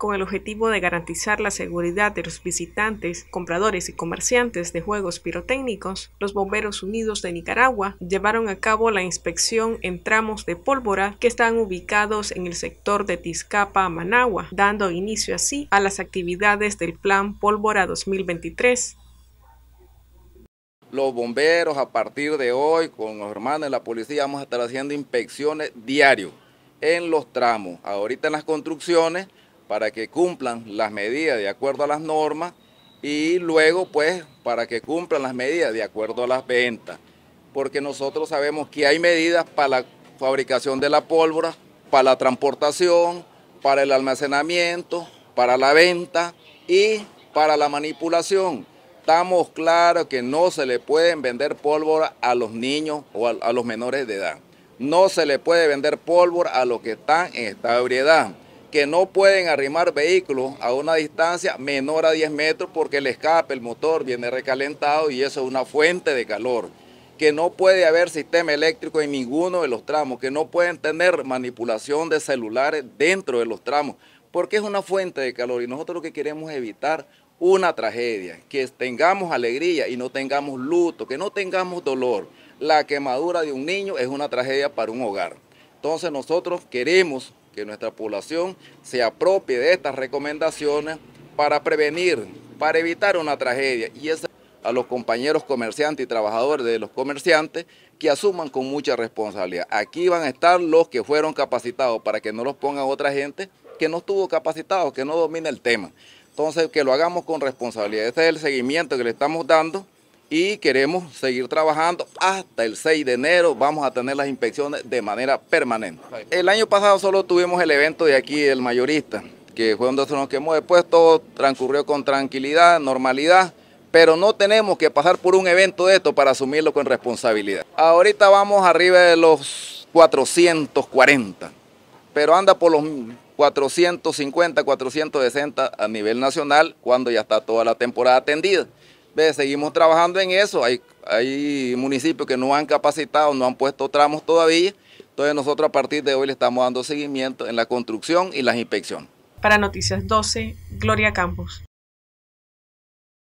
con el objetivo de garantizar la seguridad de los visitantes, compradores y comerciantes de juegos pirotécnicos, los Bomberos Unidos de Nicaragua llevaron a cabo la inspección en tramos de pólvora que están ubicados en el sector de Tizcapa, Managua, dando inicio así a las actividades del Plan Pólvora 2023 los bomberos a partir de hoy con los hermanos de la policía vamos a estar haciendo inspecciones diario en los tramos. Ahorita en las construcciones para que cumplan las medidas de acuerdo a las normas y luego pues para que cumplan las medidas de acuerdo a las ventas, porque nosotros sabemos que hay medidas para la fabricación de la pólvora, para la transportación, para el almacenamiento, para la venta y para la manipulación. Estamos claros que no se le pueden vender pólvora a los niños o a, los menores de edad. No se le puede vender pólvora a los que están en esta de que no pueden arrimar vehículos a una distancia menor a 10 metros porque el escape, el motor viene recalentado y eso es una fuente de calor. Que no puede haber sistema eléctrico en ninguno de los tramos, que no pueden tener manipulación de celulares dentro de los tramos, porque es una fuente de calor y nosotros lo que queremos es evitar una tragedia, que tengamos alegría y no tengamos luto, que no tengamos dolor. La quemadura de un niño es una tragedia para un hogar. Entonces nosotros queremos que nuestra población se apropie de estas recomendaciones para prevenir, para evitar una tragedia. Y es a los compañeros comerciantes y trabajadores de los comerciantes que asuman con mucha responsabilidad. Aquí van a estar los que fueron capacitados para que no los pongan otra gente que no estuvo capacitado, que no domina el tema. Entonces, que lo hagamos con responsabilidad. Este es el seguimiento que le estamos dando y queremos seguir trabajando hasta el 6 de enero. Vamos a tener las inspecciones de manera permanente. El año pasado solo tuvimos el evento de aquí, el mayorista, que fue donde se nos quemó después. Todo transcurrió con tranquilidad, normalidad, pero no tenemos que pasar por un evento de esto para asumirlo con responsabilidad. Ahorita vamos arriba de los 440, pero anda por los 450, 460 a nivel nacional cuando ya está toda la temporada atendida seguimos trabajando en eso. Hay, hay municipios que no han capacitado, no han puesto tramos todavía. Entonces nosotros a partir de hoy le estamos dando seguimiento en la construcción y la inspección. Para Noticias 12, Gloria Campos.